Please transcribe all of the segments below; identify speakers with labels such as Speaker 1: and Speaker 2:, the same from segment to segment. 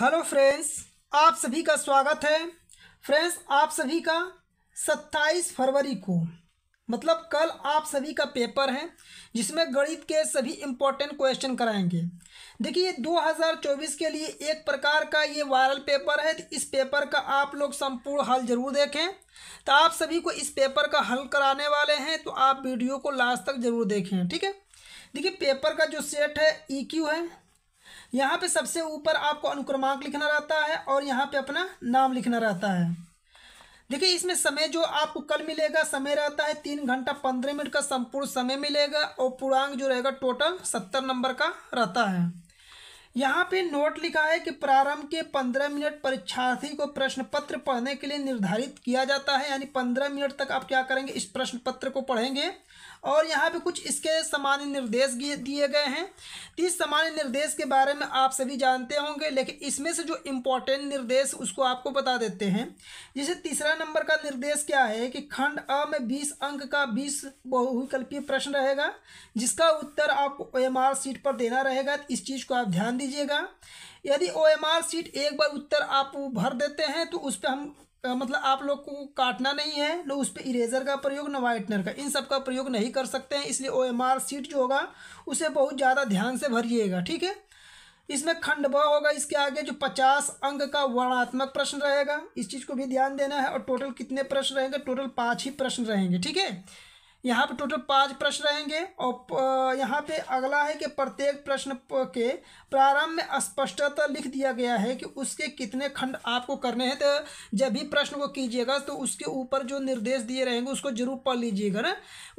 Speaker 1: Hello friends आप सभी का स्वागत है फ्रेंड्स आप सभी का 27 फरवरी को मतलब कल आप सभी का पेपर है जिसमें गणित के सभी इम्पोर्टेंट क्वेश्चन कराएंगे देखिए ये 2024 के लिए एक प्रकार का ये वायरल पेपर है तो इस पेपर का आप लोग संपूर्ण हल जरूर देखें तो आप सभी को इस पेपर का हल कराने वाले हैं तो आप वीडियो को लास्ट तक जरूर देखें ठीक है देखिए पेपर का जो सेट है ई e है यहाँ पे सबसे ऊपर आपको अनुक्रमांक लिखना रहता है और यहाँ पे अपना नाम लिखना रहता है देखिए इसमें समय जो आपको कल मिलेगा समय रहता है तीन घंटा पंद्रह मिनट का संपूर्ण समय मिलेगा और पूर्णांक जो रहेगा टोटल सत्तर नंबर का रहता है यहाँ पे नोट लिखा है कि प्रारंभ के पंद्रह मिनट परीक्षार्थी को प्रश्न पत्र पढ़ने के लिए निर्धारित किया जाता है यानी पंद्रह मिनट तक आप क्या करेंगे इस प्रश्न पत्र को पढ़ेंगे और यहाँ पे कुछ इसके सामान्य निर्देश दिए गए हैं तीस सामान्य निर्देश के बारे में आप सभी जानते होंगे लेकिन इसमें से जो इम्पोर्टेंट निर्देश उसको आपको बता देते हैं जैसे तीसरा नंबर का निर्देश क्या है कि खंड अ में बीस अंक का बीस बहुविकल्पीय प्रश्न रहेगा जिसका उत्तर आपको एम सीट पर देना रहेगा इस चीज़ को आप ध्यान दीजिएगा यदि ओ एम आर सीट एक बार उत्तर आप भर देते हैं तो उस पर हम मतलब आप लोग को काटना नहीं है लोग उस पर इरेजर का प्रयोग न वाइटनर का इन सब का प्रयोग नहीं कर सकते हैं इसलिए ओ एम आर सीट जो होगा उसे बहुत ज़्यादा ध्यान से भरिएगा ठीक है इसमें खंड ब होगा इसके आगे जो पचास अंक का वर्णात्मक प्रश्न रहेगा इस चीज़ को भी ध्यान देना है और टोटल कितने प्रश्न रहेंगे टोटल पाँच ही प्रश्न रहेंगे ठीक है यहाँ पे टोटल पांच प्रश्न रहेंगे और यहाँ पे अगला है कि प्रत्येक प्रश्न के प्रारंभ में स्पष्टता लिख दिया गया है कि उसके कितने खंड आपको करने हैं तो जब भी प्रश्न को कीजिएगा तो उसके ऊपर जो निर्देश दिए रहेंगे उसको जरूर पढ़ लीजिएगा ना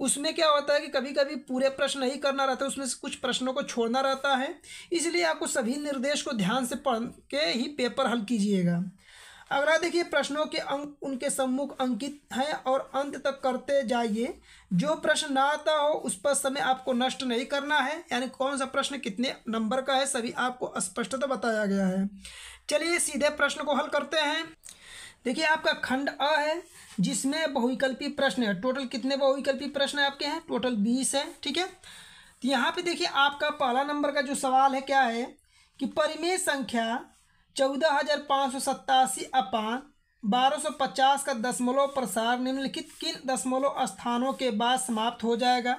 Speaker 1: उसमें क्या होता है कि कभी कभी पूरे प्रश्न नहीं करना रहता है उसमें से कुछ प्रश्नों को छोड़ना रहता है इसलिए आपको सभी निर्देश को ध्यान से पढ़ के ही पेपर हल कीजिएगा अगला देखिए प्रश्नों के अंक उनके सम्मुख अंकित हैं और अंत तक करते जाइए जो प्रश्न ना आता हो उस पर समय आपको नष्ट नहीं करना है यानी कौन सा प्रश्न कितने नंबर का है सभी आपको स्पष्टता बताया गया है चलिए सीधे प्रश्न को हल करते हैं देखिए आपका खंड अ है जिसमें बहुविकल्पी प्रश्न है टोटल कितने बहुविकल्पी प्रश्न आपके हैं टोटल बीस हैं ठीक है तो यहाँ पे देखिए आपका पहला नंबर का जो सवाल है क्या है कि परिमेय संख्या चौदह हजार पाँच सौ सत्तासी अपान बारह सौ पचास का दशमलव प्रसार निम्नलिखित किन दशमलव स्थानों के बाद समाप्त हो जाएगा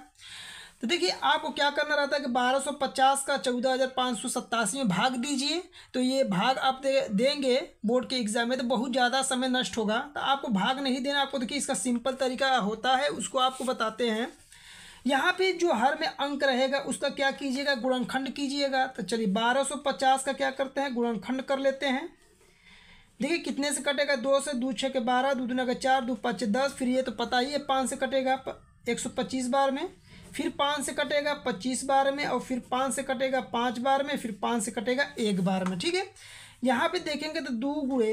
Speaker 1: तो देखिए आपको क्या करना रहता है कि बारह सौ पचास का चौदह हज़ार पाँच सौ सत्तासी में भाग दीजिए तो ये भाग आप दे, देंगे बोर्ड के एग्जाम में तो बहुत ज़्यादा समय नष्ट होगा तो आपको भाग नहीं देना आपको देखिए इसका सिंपल तरीका होता है उसको आपको बताते हैं यहाँ पे जो हर में अंक रहेगा उसका क्या कीजिएगा गुणनखंड कीजिएगा तो चलिए 1250 का क्या करते हैं गुणनखंड कर लेते हैं देखिए कितने से कटेगा दो से दो छः के बारह दो दुना का चार दो पाँच दस फिर ये तो पता ही है पाँच से कटेगा एक सौ पच्चीस बार में फिर पाँच से कटेगा पच्चीस बार में और फिर पाँच से कटेगा पाँच बार में फिर पाँच से कटेगा एक बार में ठीक है यहाँ पे देखेंगे तो दो गुड़े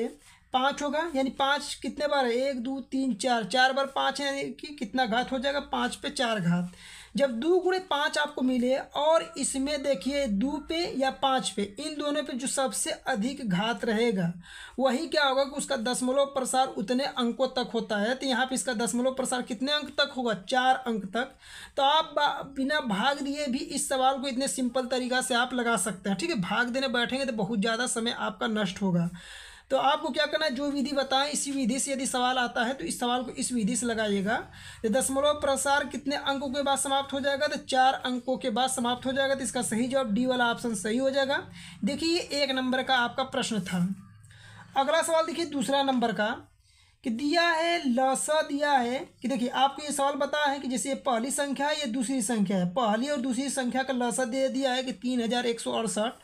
Speaker 1: पाँच होगा यानी पाँच कितने बार है एक दो तीन चार चार बार पाँच यानी कि कितना घात हो जाएगा पाँच पे चार घात जब दो गुणे पाँच आपको मिले और इसमें देखिए दो पे या पाँच पे इन दोनों पे जो सबसे अधिक घात रहेगा वही क्या होगा कि उसका दशमलव प्रसार उतने अंकों तक होता है तो यहाँ पे इसका दशमलव प्रसार कितने अंक तक होगा चार अंक तक तो आप बिना भाग दिए भी इस सवाल को इतने सिंपल तरीका से आप लगा सकते हैं ठीक है भाग देने बैठेंगे तो बहुत ज़्यादा समय आपका नष्ट होगा तो आपको क्या करना है जो विधि बताएं इसी विधि से यदि सवाल आता है तो इस सवाल को इस विधि से लगाइएगा तो दशमलव प्रसार कितने अंकों के बाद समाप्त हो जाएगा तो चार अंकों के बाद समाप्त हो जाएगा तो इसका सही जवाब डी वाला ऑप्शन सही हो जाएगा देखिए एक नंबर का आपका प्रश्न था अगला सवाल देखिए दूसरा नंबर का कि दिया है लसा दिया है कि देखिए आपको ये सवाल बताया है कि जैसे ये पहली संख्या है ये दूसरी संख्या है पहली और दूसरी संख्या का लसा दे दिया है कि तीन हज़ार एक सौ अड़सठ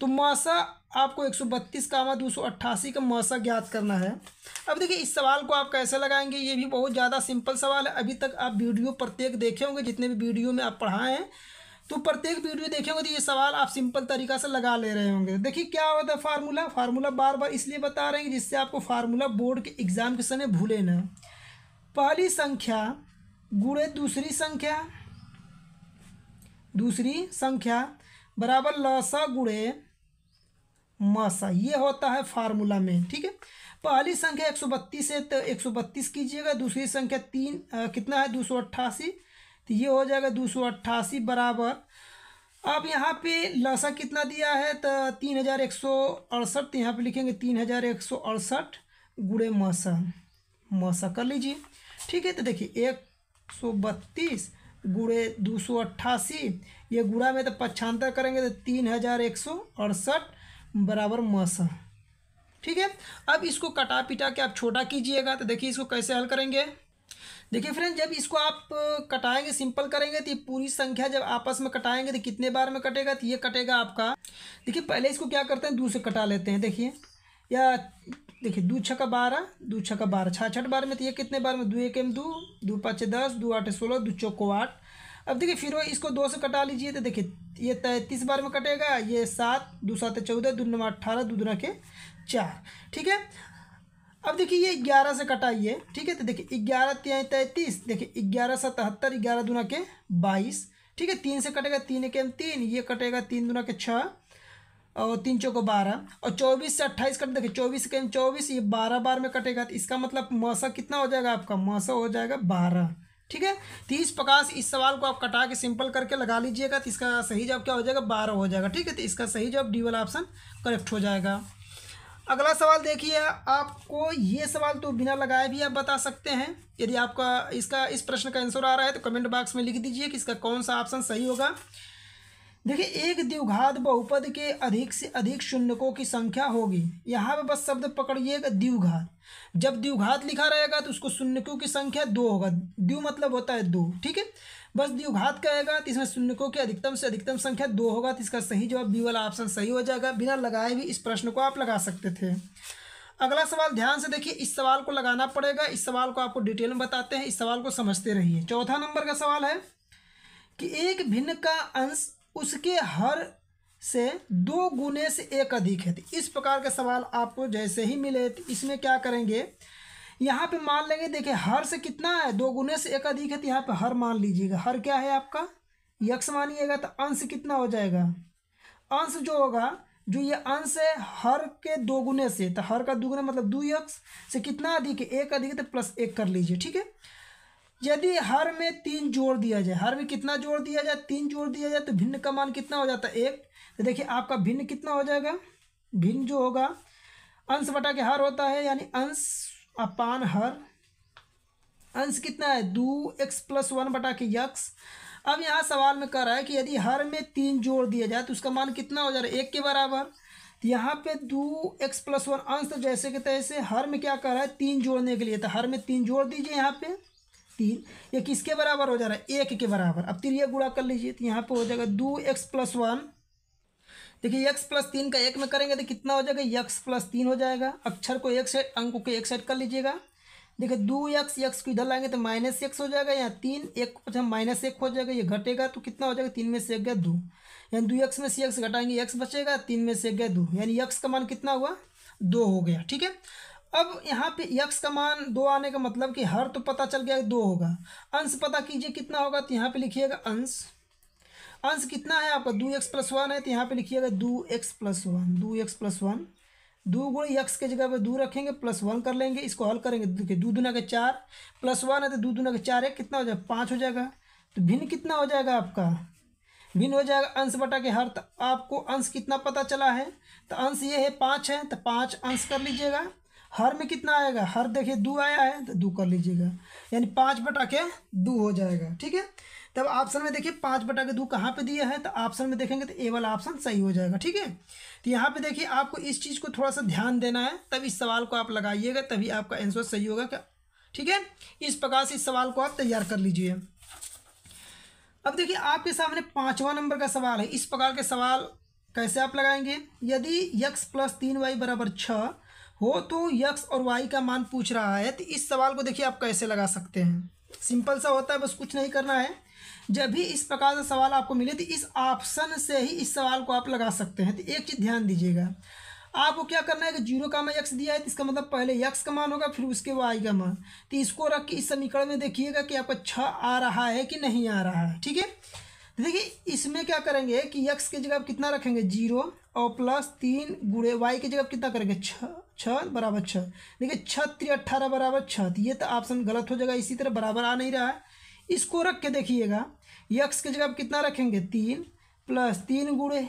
Speaker 1: तो मासा आपको एक सौ बत्तीस का आवा दो सौ अट्ठासी का मासा ज्ञात करना है अब देखिए इस सवाल को आप कैसे लगाएंगे ये भी बहुत ज़्यादा सिंपल सवाल है अभी तक आप वीडियो प्रत्येक देखे होंगे जितने भी वीडियो में आप पढ़ाए हैं तो प्रत्येक वीडियो देखेंगे तो ये सवाल आप सिंपल तरीका से लगा ले रहे होंगे देखिए क्या होता है फार्मूला फार्मूला बार बार इसलिए बता रहे हैं जिससे आपको फार्मूला बोर्ड के एग्ज़ाम के समय भूले ना पहली संख्या गुड़े दूसरी संख्या दूसरी संख्या बराबर लसा गुड़े मासा ये होता है फार्मूला में ठीक है पहली संख्या एक सौ बत्तीस है तो एक सौ बत्तीस कीजिएगा दूसरी संख्या तीन आ, कितना है दो सौ अट्ठासी तो ये हो जाएगा दो सौ अट्ठासी बराबर अब यहाँ पे लसा कितना दिया है तो तीन हज़ार एक सौ अड़सठ तो यहाँ पे लिखेंगे तीन हज़ार एक सौ अड़सठ गुड़े मसा मसा कर लीजिए ठीक है तो देखिए एक सौ बत्तीस गुड़े दो सौ अट्ठासी ये गुड़ा में तो पच्छांतर करेंगे तो तीन हज़ार एक सौ अड़सठ बराबर मस ठीक है अब इसको कटा पिटा के आप छोटा कीजिएगा तो देखिए इसको कैसे हल करेंगे देखिए फ्रेंड जब इसको आप कटाएंगे सिंपल करेंगे तो ये पूरी संख्या जब आपस में कटाएंगे तो कितने बार में कटेगा तो ये कटेगा आपका देखिए पहले इसको क्या करते हैं दो से कटा लेते हैं देखिए या देखिए दो छः का बारह दो छः का बारह छः छठ बार में तो ये कितने बार में दो एक एम दो दो पाँच दस दो आठ सोलह दो चौको आठ अब देखिए फिर इसको दो से कटा लीजिए तो देखिए ये तैंतीस बार में कटेगा ये सात दो तो सात चौदह दो दून अट्ठारह दो दुना के चार ठीक है अब देखिए ये ग्यारह से कटाइए ठीक है तो देखिए ग्यारह तैंतीस देखिए ग्यारह सतहत्तर ग्यारह दुना के बाईस ठीक है तीन से कटेगा तीन एक तीन ये कटेगा तीन दुना के छः और तीन चौको बारह और चौबीस से अट्ठाईस कट देखिए चौबीस के चौबीस ये बारह बार में कटेगा तो इसका मतलब मौसा कितना हो जाएगा आपका मौसा हो जाएगा बारह ठीक है तीस पचास इस सवाल को आप कटा के सिंपल करके लगा लीजिएगा तो इसका सही जवाब क्या हो जाएगा बारह हो जाएगा ठीक है तो इसका सही जवाब डी वाला ऑप्शन करेक्ट हो जाएगा अगला सवाल देखिए आपको ये सवाल तो बिना लगाए भी आप बता सकते हैं यदि आपका इसका इस प्रश्न का आंसर आ रहा है तो कमेंट बॉक्स में लिख दीजिए कि इसका कौन सा ऑप्शन सही होगा देखिए एक द्विघात बहुपद के अधिक से अधिक शून्यकों की संख्या होगी यहाँ पे बस शब्द पकड़िएगा द्विघात जब द्विघात लिखा रहेगा तो उसको शून्यकों की संख्या दो होगा द्वि मतलब होता है दो ठीक है बस द्विघात कहेगा तो इसमें शून्यकों की अधिकतम से अधिकतम संख्या दो होगा तो इसका सही जवाब बी वाला ऑप्शन सही हो जाएगा बिना लगाए भी इस प्रश्न को आप लगा सकते थे अगला सवाल ध्यान से देखिए इस सवाल को लगाना पड़ेगा इस सवाल को आपको डिटेल में बताते हैं इस सवाल को समझते रहिए चौथा नंबर का सवाल है कि एक भिन्न का अंश उसके हर से दो गुने से एक अधिक है तो इस प्रकार के सवाल आपको जैसे ही मिले तो इसमें क्या करेंगे यहाँ पे मान लेंगे देखिए हर से कितना है दो गुने से एक अधिक है तो यहाँ पे हर मान लीजिएगा हर क्या है आपका यक्ष मानिएगा तो अंश कितना हो जाएगा अंश जो होगा जो ये अंश है हर के दो गुने से तो हर का दोगुना मतलब दो यक्ष से कितना अधिक है एक अधिक है तो प्लस एक कर लीजिए ठीक है यदि हर में तीन जोड़ दिया जाए हर में कितना जोड़ दिया जाए तीन जोड़ दिया जाए तो भिन्न का मान कितना हो जाता है एक तो देखिए आपका भिन्न कितना हो जाएगा भिन्न जो होगा अंश बटा के हर होता है यानी अंश अपान हर अंश कितना है दो एक्स प्लस वन बटा के यक्स अब यहाँ सवाल में कह रहा है कि यदि हर में तीन जोड़ दिया जाए तो उसका मान कितना हो जा रहा है एक के बराबर तो यहाँ पे दो एक्स प्लस वन अंश तो जैसे के तैसे हर में क्या कर रहा है तीन जोड़ने के लिए तो हर में तीन जोड़ दीजिए यहाँ पे तीन ये किसके बराबर हो जा रहा है एक के बराबर अब तीन ये गुड़ा कर लीजिए तो यहाँ पे हो जाएगा दो एक्स प्लस वन देखिए एक्स प्लस तीन का एक में करेंगे तो कितना हो जाएगा एक्स प्लस तीन हो जाएगा अक्षर को एक साइड अंक को एक साइड कर लीजिएगा देखिए दो एक्स एक्स को इधर लाएंगे तो माइनस एक्स हो जाएगा यहाँ तीन एक माइनस एक हो जाएगा ये घटेगा तो कितना हो जाएगा तीन में से एक गया दो यानी दो एक्स में से एक्स घटाएंगे एक्स बचेगा तीन में से एक गया दो यानी एक्स का मान कितना हुआ दो हो गया ठीक है अब यहाँ पे यक्स का मान दो आने का मतलब कि हर तो पता चल गया दो होगा अंश पता कीजिए कितना होगा तो यहाँ पे लिखिएगा अंश अंश कितना है आपका दो एक्स प्लस वन है तो यहाँ पे लिखिएगा दो एक्स प्लस वन दो एक्स प्लस वन दो गुण यक्स के जगह पे दो रखेंगे प्लस वन कर लेंगे इसको हल करेंगे तो देखिए दो दुना के चार प्लस वन है तो दो दुना के चार है कितना हो जाएगा पाँच हो जाएगा तो भिन्न कितना हो जाएगा आपका भिन्न हो जाएगा अंश बटा के हर तो आपको अंश कितना पता चला है तो अंश ये है पाँच है तो पाँच अंश कर लीजिएगा हर में कितना आएगा हर देखिए दो आया है तो दो कर लीजिएगा यानी पाँच बटा के दो हो जाएगा ठीक है तब ऑप्शन में देखिए पाँच बटा के दो कहाँ पे दिया है तो ऑप्शन में देखेंगे तो ए वाला ऑप्शन सही हो जाएगा ठीक है तो यहाँ पे देखिए आपको इस चीज़ को थोड़ा सा ध्यान देना है तब इस सवाल को आप लगाइएगा तभी आपका आंसर सही होगा क्या ठीक है इस प्रकार से इस सवाल को आप तैयार कर लीजिए अब देखिए आपके सामने पाँचवा नंबर का सवाल है इस प्रकार के सवाल कैसे आप लगाएंगे यदि यक्स प्लस तीन वाई बराबर छः हो तो यक्स और वाई का मान पूछ रहा है तो इस सवाल को देखिए आप कैसे लगा सकते हैं सिंपल सा होता है बस कुछ नहीं करना है जब भी इस प्रकार का सवाल आपको मिले तो इस ऑप्शन से ही इस सवाल को आप लगा सकते हैं तो एक चीज़ ध्यान दीजिएगा आपको क्या करना है कि जीरो का मैं यक्स दिया है तो इसका मतलब पहले यक्स का मान होगा फिर उसके वाई का मान तो इसको रख के इस समीकरण में देखिएगा कि आपका छः आ रहा है कि नहीं आ रहा है ठीक है तो देखिए इसमें क्या करेंगे कि यक्स की जगह आप कितना रखेंगे जीरो और प्लस तीन गुड़े वाई की जगह आप कितना करेंगे छः छः बराबर छः देखिए छत्री अट्ठारह बराबर छः तो ये तो ऑप्शन गलत हो जाएगा इसी तरह बराबर आ नहीं रहा है इसको रख के देखिएगा यक्स की जगह आप कितना रखेंगे तीन प्लस तीन गुड़े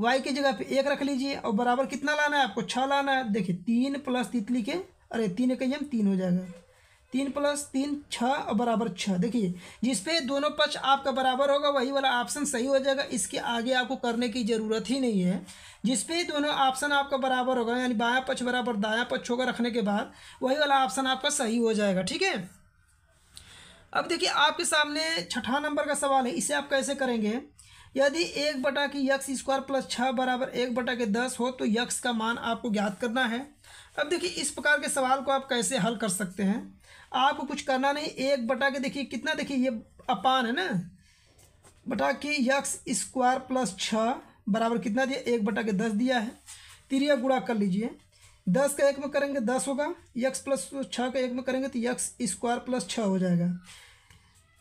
Speaker 1: वाई की जगह पे एक रख लीजिए और बराबर कितना लाना है आपको छः लाना है देखिए तीन प्लस तितली के अरे तीन इक्कीम तीन हो जाएगा तीन प्लस तीन छः बराबर छः देखिए जिसपे दोनों पक्ष आपका बराबर होगा वही वाला ऑप्शन सही हो जाएगा इसके आगे आपको करने की ज़रूरत ही नहीं है जिसपे दोनों ऑप्शन आपका बराबर होगा यानी बाया पक्ष बराबर दाया पक्ष होगा रखने के बाद वही वाला ऑप्शन आपका सही हो जाएगा ठीक है अब देखिए आपके सामने छठा नंबर का सवाल है इसे आप कैसे करेंगे यदि एक बटा की यक्स स्क्वायर प्लस छः बराबर एक बटा के दस हो तो यक्स का मान आपको ज्ञात करना है अब देखिए इस प्रकार के सवाल को आप कैसे हल कर सकते हैं आपको कुछ करना नहीं एक बटा के देखिए कितना देखिए ये अपान है ना बटा के यक्स स्क्वायर प्लस छः बराबर कितना दिया एक बटा के दस दिया है तिरिया गुड़ा कर लीजिए दस का एक में करेंगे दस होगा यक्स प्लस छः का एक में करेंगे तो यक्स स्क्वायर प्लस छः हो जाएगा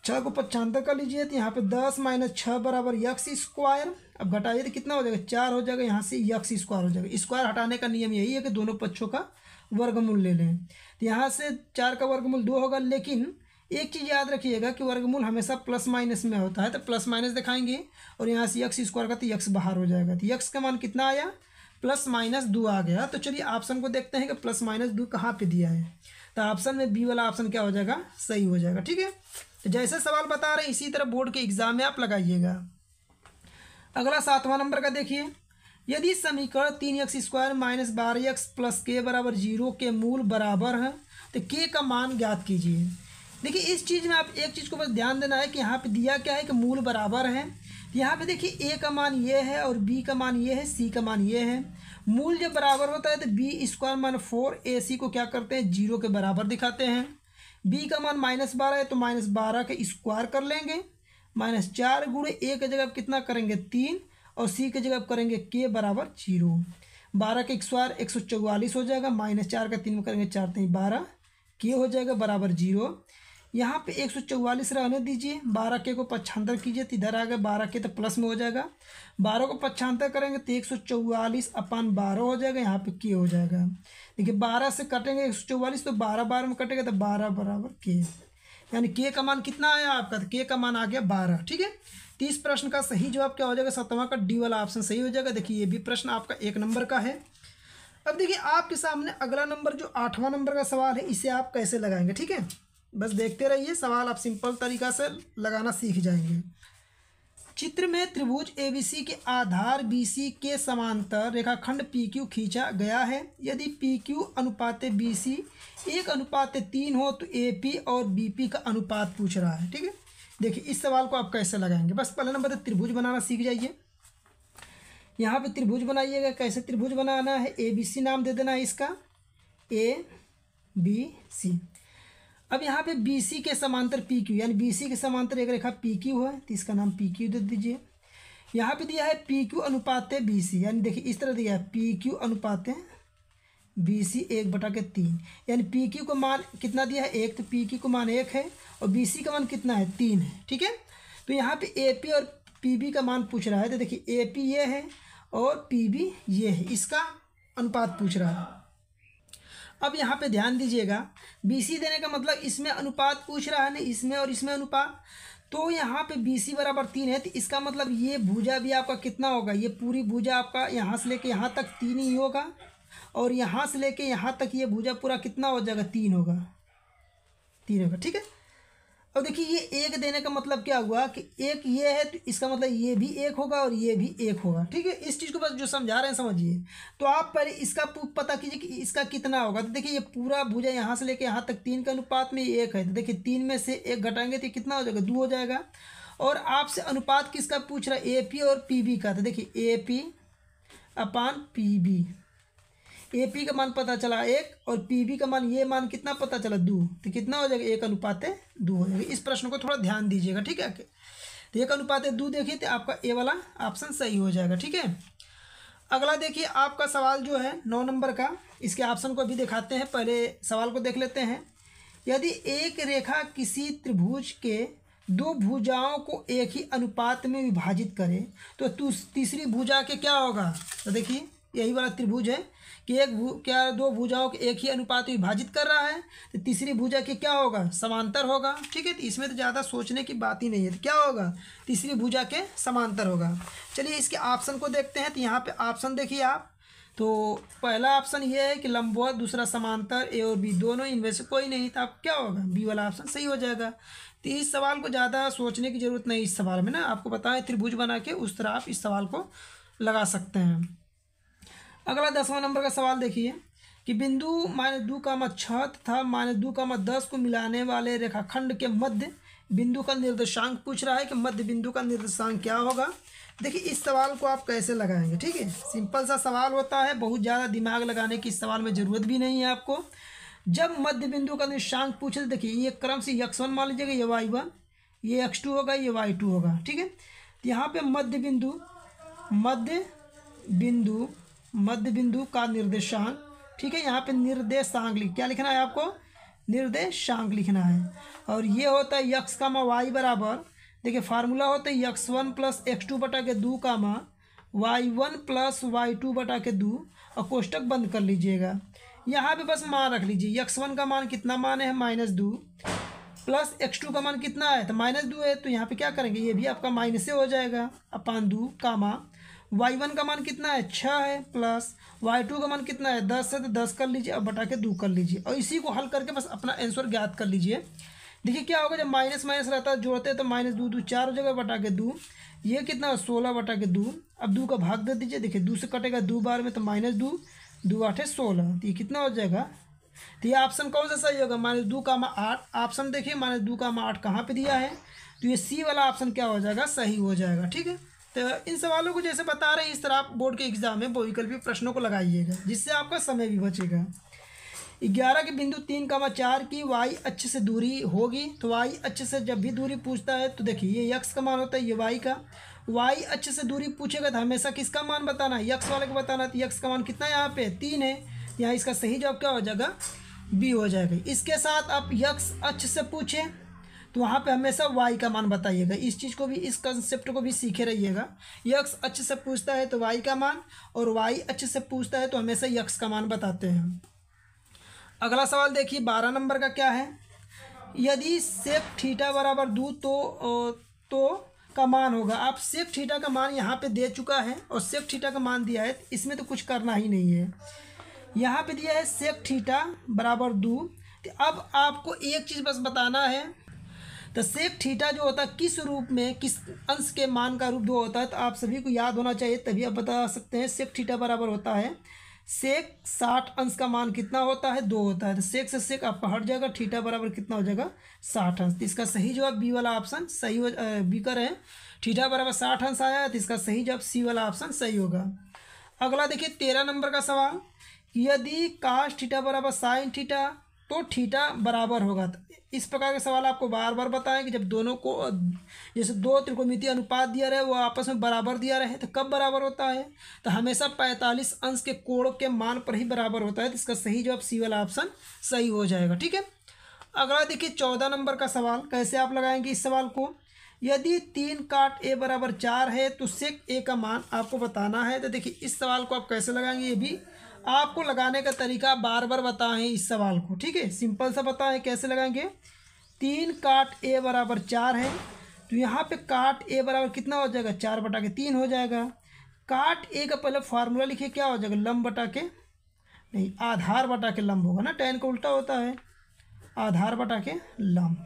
Speaker 1: छः को पचानवे कर लीजिए तो यहाँ पे दस माइनस छः बराबर यक्स स्क्वायर अब घटाइए तो कितना हो जाएगा चार हो जाएगा यहाँ से यक्स स्क्वायर हो जाएगा स्क्वायर हटाने का नियम यही है कि दोनों पक्षों का वर्गमूल ले लें तो यहाँ से चार का वर्गमूल दो होगा लेकिन एक चीज़ याद रखिएगा कि वर्गमूल हमेशा प्लस माइनस में होता है तो प्लस माइनस दिखाएंगे और यहाँ से यक्स स्क्वायर का तो यक्स बाहर हो जाएगा तो यक्स का मान कितना आया प्लस माइनस दो आ गया तो चलिए ऑप्शन को देखते हैं कि प्लस माइनस दो कहाँ पर दिया है तो ऑप्शन में बी वाला ऑप्शन क्या हो जाएगा सही हो जाएगा ठीक है तो जैसे सवाल बता रहे इसी तरह बोर्ड के एग्जाम में आप लगाइएगा अगला सातवां नंबर का देखिए यदि समीकरण तीन एक्स स्क्वायर माइनस बारह एक्स प्लस के बराबर जीरो के मूल बराबर हैं तो के का मान ज्ञात कीजिए देखिए इस चीज़ में आप एक चीज़ को बस ध्यान देना है कि यहाँ पे दिया क्या है कि मूल बराबर है यहाँ पे देखिए ए का मान ये है और बी का मान ये है सी का मान ये है मूल जब बराबर होता है तो बी स्क्वायर मान फोर ए सी को क्या करते हैं जीरो के बराबर दिखाते हैं बी का मान माइनस बारह है तो माइनस बारह के स्क्वायर कर लेंगे माइनस चार गुड़े ए का जगह कितना करेंगे तीन और सी के जगह करेंगे के बराबर जीरो बारह के स्क्वायर एक सौ चौवालीस हो जाएगा माइनस चार का तीन में करेंगे चार तीन तो बारह के हो जाएगा बराबर जीरो यहाँ पे एक सौ चौवालीस रहने दीजिए बारह के को पच्छांतर कीजिए तो इधर आ गए बारह के तो प्लस में हो जाएगा बारह को पच्छांतर करेंगे तो एक सौ चौवालीस अपान बारह हो जाएगा यहाँ पे के हो जाएगा देखिए बारह से कटेंगे एक सौ चौवालीस तो बारह बारह में कटेगा तो बारह बराबर के यानी के का मान कितना आया आपका तो के का मान आ गया बारह ठीक है तो इस प्रश्न का सही जवाब क्या हो जाएगा सतवा का डी वाला ऑप्शन सही हो जाएगा देखिए ये भी प्रश्न आपका एक नंबर का है अब देखिए आपके सामने अगला नंबर जो आठवां नंबर का सवाल है इसे आप कैसे लगाएंगे ठीक है बस देखते रहिए सवाल आप सिंपल तरीका से लगाना सीख जाएंगे चित्र में त्रिभुज सी के आधार सी के समांतर रेखाखंड क्यू खींचा गया है यदि पी क्यू अनुपात बी सी एक अनुपात तीन हो तो पी और पी का अनुपात पूछ रहा है ठीक है देखिए इस सवाल को आप कैसे लगाएंगे बस पहला नंबर तो त्रिभुज बनाना सीख जाइए यहाँ पे त्रिभुज बनाइएगा कैसे त्रिभुज बनाना है ए बी सी नाम दे देना है इसका ए बी सी अब यहाँ पे बी सी के समांतर पी क्यू यानी बी सी के समांतर एक रेखा पी क्यू है तो इसका नाम पी क्यू दे दीजिए यहाँ पे दिया है पी क्यू अनुपात बी सी यानी देखिए इस तरह दिया है पी क्यू अनुपात बी सी एक बटा के तीन यानी पी क्यू का मान कितना दिया है एक तो पी क्यू का मान एक है और बी सी का मान कितना है तीन है ठीक है तो यहाँ पे ए पी और पी बी का मान पूछ रहा है तो देखिए ए पी ये है और पी बी ये है इसका अनुपात पूछ रहा है अब यहाँ पे ध्यान दीजिएगा बीसी देने का मतलब इसमें अनुपात पूछ रहा है ना इसमें और इसमें अनुपात तो यहाँ पे बी सी बराबर तीन है तो इसका मतलब ये भुजा भी आपका कितना होगा ये पूरी भुजा आपका यहाँ से लेके यहाँ तक तीन ही होगा और यहाँ से लेके यहाँ तक ये भुजा पूरा कितना हो जाएगा तीन होगा तीन होगा ठीक है अब देखिए ये एक देने का मतलब क्या हुआ कि एक ये है तो इसका मतलब ये भी एक होगा और ये भी एक होगा ठीक है इस चीज़ को बस जो समझा रहे हैं समझिए तो आप पहले इसका पता कीजिए कि इसका कितना होगा तो देखिए ये पूरा भुजा यहाँ से लेके यहाँ तक तीन के अनुपात में एक है तो देखिए तीन में से एक घटाएंगे तो कितना हो जाएगा दो हो जाएगा और आपसे अनुपात किसका पूछ रहा है ए पी और पी बी का तो देखिए ए पी अपान पी बी ए पी का मान पता चला एक और पी बी का मान ये मान कितना पता चला दो तो कितना हो जाएगा एक अनुपात दो हो जाएगा इस प्रश्न को थोड़ा ध्यान दीजिएगा ठीक है तो एक अनुपात दो देखिए तो आपका ए वाला ऑप्शन सही हो जाएगा ठीक है अगला देखिए आपका सवाल जो है नौ नंबर का इसके ऑप्शन को अभी दिखाते हैं पहले सवाल को देख लेते हैं यदि एक रेखा किसी त्रिभुज के दो भुजाओं को एक ही अनुपात में विभाजित करें तो तीसरी भुजा के क्या होगा तो देखिए यही वाला त्रिभुज है कि एक भू क्या दो भुजाओं के एक ही अनुपात विभाजित कर रहा है तो तीसरी भुजा के क्या होगा समांतर होगा ठीक है तो इसमें तो ज़्यादा सोचने की बात ही नहीं है तो क्या होगा तीसरी भुजा के समांतर होगा चलिए इसके ऑप्शन को देखते हैं तो यहाँ पर ऑप्शन देखिए आप तो पहला ऑप्शन ये है कि लंबवत दूसरा समांतर ए और बी दोनों इनमें से कोई नहीं था तो आप क्या होगा बी वाला ऑप्शन सही हो जाएगा तो इस सवाल को ज़्यादा सोचने की ज़रूरत नहीं इस सवाल में ना आपको पता है त्रिभुज बना के उस तरह आप इस सवाल को लगा सकते हैं अगला दसवां नंबर का सवाल देखिए कि बिंदु माइनस दो का मत छः तथा माइनस दो का मत दस को मिलाने वाले रेखाखंड के मध्य बिंदु का निर्देशांक पूछ रहा है कि मध्य बिंदु का निर्देशांक क्या होगा देखिए इस सवाल को आप कैसे लगाएंगे ठीक है सिंपल सा सवाल होता है बहुत ज़्यादा दिमाग लगाने की इस सवाल में ज़रूरत भी नहीं है आपको जब मध्य बिंदु का निर्देशांक पूछे तो देखिए ये क्रम से यक्स वन मान लीजिएगा ये वाई वन ये एक्स टू होगा ये वाई टू होगा ठीक है तो यहाँ पर मध्य बिंदु मध्य बिंदु मध्य बिंदु का निर्देशांक ठीक है यहाँ पे निर्देशांक लिख क्या लिखना है आपको निर्देशांक लिखना है और ये होता है यक्स का माँ वाई बराबर देखिए फार्मूला होता है x one plus x two बटा के दो का माँ Y one plus Y two बटा के दो और कोष्टक बंद कर लीजिएगा यहाँ पे बस मान रख लीजिए यक्स वन का मान कितना मान है माइनस दो प्लस एक्स टू का मान कितना है तो माइनस दो है तो यहाँ पे क्या करेंगे ये भी आपका माइनस से हो जाएगा अपान दो कामा वाई वन का मान कितना है छः है प्लस वाई टू का मान कितना है दस है तो दस कर लीजिए और बटा के दो कर लीजिए और इसी को हल करके बस अपना आंसर ज्ञात कर लीजिए देखिए क्या होगा जब माइनस माइनस रहता है जोड़ते हैं तो माइनस दो दो चार हो जाएगा बटा के दो ये कितना है सोलह बटा के दो अब दो का भाग दे दीजिए देखिए दो से कटेगा दो बार में तो माइनस दो दो आठ है सोलह तो ये कितना हो जाएगा तो ये ऑप्शन कौन सा सही होगा माइनस दो का आठ ऑप्शन देखिए माइनस दो का आठ कहाँ पर दिया है तो ये सी वाला ऑप्शन क्या हो जाएगा सही हो जाएगा ठीक है तो इन सवालों को जैसे बता रहे हैं इस तरह आप बोर्ड के एग्जाम में बहुविकल्पी प्रश्नों को लगाइएगा जिससे आपका समय भी बचेगा ग्यारह के बिंदु तीन कमा चार की वाई अच्छे से दूरी होगी तो वाई अच्छे से जब भी दूरी पूछता है तो देखिए ये यक्स का मान होता है ये वाई का वाई अच्छे से दूरी पूछेगा तो हमेशा किसका मान बताना है यक्स वाले को बताना तो यक्स का मान कितना यहाँ पे तीन है यहाँ इसका सही जवाब क्या हो जाएगा बी हो जाएगा इसके साथ आप यक्स अच्छे से पूछें तो वहाँ पे हमेशा वाई का मान बताइएगा इस चीज़ को भी इस कंसेप्ट को भी सीखे रहिएगा यक्स अच्छे से पूछता है तो वाई का मान और वाई अच्छे से पूछता है तो हमेशा यक्स का मान बताते हैं अगला सवाल देखिए बारह नंबर का क्या है यदि सेफ ठीठा बराबर दो तो, तो का मान होगा आप सेफ ठीठा का मान यहाँ पर दे चुका है और सेफ ठीठा का मान दिया है इसमें तो कुछ करना ही नहीं है यहाँ पे दिया है सेक ठीटा बराबर दो तो अब आपको एक चीज़ बस बताना है तो सेक थीटा जो होता है किस रूप में किस अंश के मान का रूप जो होता है तो आप सभी को याद होना चाहिए तभी आप बता सकते हैं सेक थीटा बराबर होता है सेक साठ अंश का मान कितना होता है दो होता है तो सेक से सेक आपका हट जाएगा थीटा बराबर कितना हो जाएगा साठ अंश तो इसका सही जवाब बी वाला ऑप्शन सही हो बी कर रहे थीटा बराबर साठ अंश आया है तो इसका सही जवाब सी वाला ऑप्शन सही होगा अगला देखिए तेरह नंबर का सवाल यदि काश थीटा बराबर साइन थीटा तो ठीटा बराबर होगा तो इस प्रकार के सवाल आपको बार बार बताएं कि जब दोनों को जैसे दो त्रिकोणमितीय अनुपात दिया रहे वो आपस में बराबर दिया रहे तो कब बराबर होता है तो हमेशा पैंतालीस अंश के कोण के मान पर ही बराबर होता है तो इसका सही जवाब सी वाला ऑप्शन सही हो जाएगा ठीक है अगला देखिए चौदह नंबर का सवाल कैसे आप लगाएंगे इस सवाल को यदि तीन काट ए बराबर चार है तो सेक ए का मान आपको बताना है तो देखिए इस सवाल को आप कैसे लगाएंगे ये भी आपको लगाने का तरीका बार बार बताएं इस सवाल को ठीक है सिंपल सा बताएं कैसे लगाएंगे तीन काट ए बराबर चार है तो यहाँ पे काट ए बराबर कितना हो जाएगा चार बटा के तीन हो जाएगा काट ए का पहले फार्मूला लिखे क्या हो जाएगा लम्ब बटा के नहीं आधार बटा के लम्ब होगा ना टेन का उल्टा होता है आधार बटा के लम्ब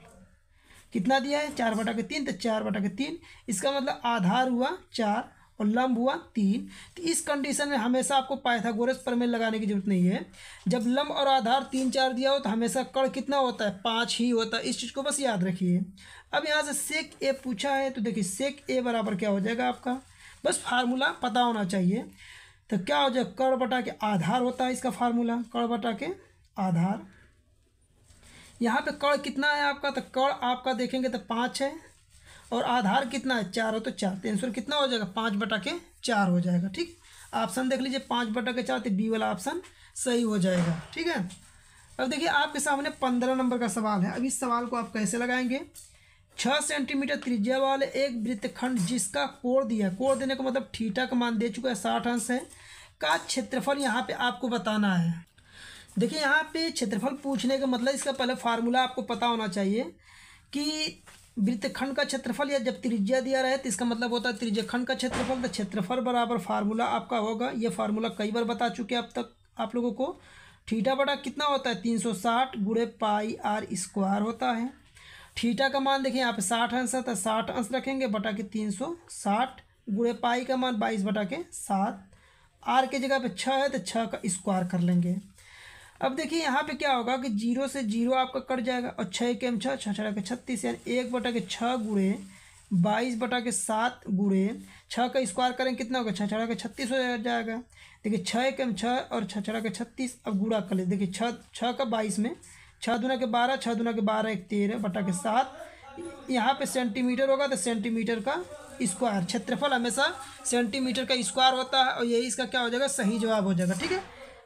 Speaker 1: कितना दिया है चार बटा के तीन तो चार बटा के तीन इसका मतलब आधार हुआ चार और लंब हुआ तीन तो इस कंडीशन में हमेशा आपको पाइथागोरस प्रमेय लगाने की जरूरत नहीं है जब लंब और आधार तीन चार दिया हो तो हमेशा कड़ कितना होता है पाँच ही होता है इस चीज़ को बस याद रखिए अब यहाँ से सेक ए पूछा है तो देखिए सेक ए बराबर क्या हो जाएगा आपका बस फार्मूला पता होना चाहिए तो क्या हो जाएगा कड़ बटा के आधार होता है इसका फार्मूला कड़ बटा के आधार यहाँ पे कड़ कितना है आपका तो कड़ आपका देखेंगे तो पाँच है और आधार कितना है चार हो तो चार तो आंसर कितना हो जाएगा पाँच बटा के चार हो जाएगा ठीक ऑप्शन देख लीजिए पाँच बटा के चार तो बी वाला ऑप्शन सही हो जाएगा ठीक है अब देखिए आपके सामने पंद्रह नंबर का सवाल है अब इस सवाल को आप कैसे लगाएंगे छः सेंटीमीटर त्रिज्या वाले एक वृत्तखंड जिसका कोर दिया कोर देने का मतलब ठीठा का मान दे चुका है साठ अंश है का क्षेत्रफल यहाँ पे आपको बताना है देखिए यहाँ पे क्षेत्रफल पूछने का मतलब इसका पहले फार्मूला आपको पता होना चाहिए कि वृत्तखंड का क्षेत्रफल या जब त्रिज्या दिया रहे तो इसका मतलब होता है त्रिज्यखंड का क्षेत्रफल तो क्षेत्रफल बराबर फार्मूला आपका होगा ये फार्मूला कई बार बता चुके अब तक आप लोगों को ठीठा बटा कितना होता है तीन सौ साठ गुड़े पाई आर स्क्वायर होता है ठीठा का मान देखिए यहाँ पे साठ अंश है तो साठ अंश रखेंगे बटा के तीन सौ साठ गुड़े पाई का मान बाईस बटा के सात आर के जगह पे छः है तो छः का स्क्वायर कर लेंगे अब देखिए यहाँ पे क्या होगा कि जीरो से जीरो आपका कट जाएगा और छः के एम छः छः छः के छत्तीस यानी एक बटा के छः गुड़े बाईस बटा के सात गुड़े छः का स्क्वायर करें कितना होगा छः छः के छत्तीस हो जाएगा देखिए छः एक एम छः और छः छः के छत्तीस अब गुड़ा कर ले देखिए छः छः का बाईस में छः दुना के बारह छः दुना के बारह एक तेरह बटा के सात यहाँ पे सेंटीमीटर होगा तो सेंटीमीटर का स्क्वायर क्षेत्रफल हमेशा सेंटीमीटर का स्क्वायर होता है और यही इसका क्या हो जाएगा सही जवाब हो जाएगा ठीक है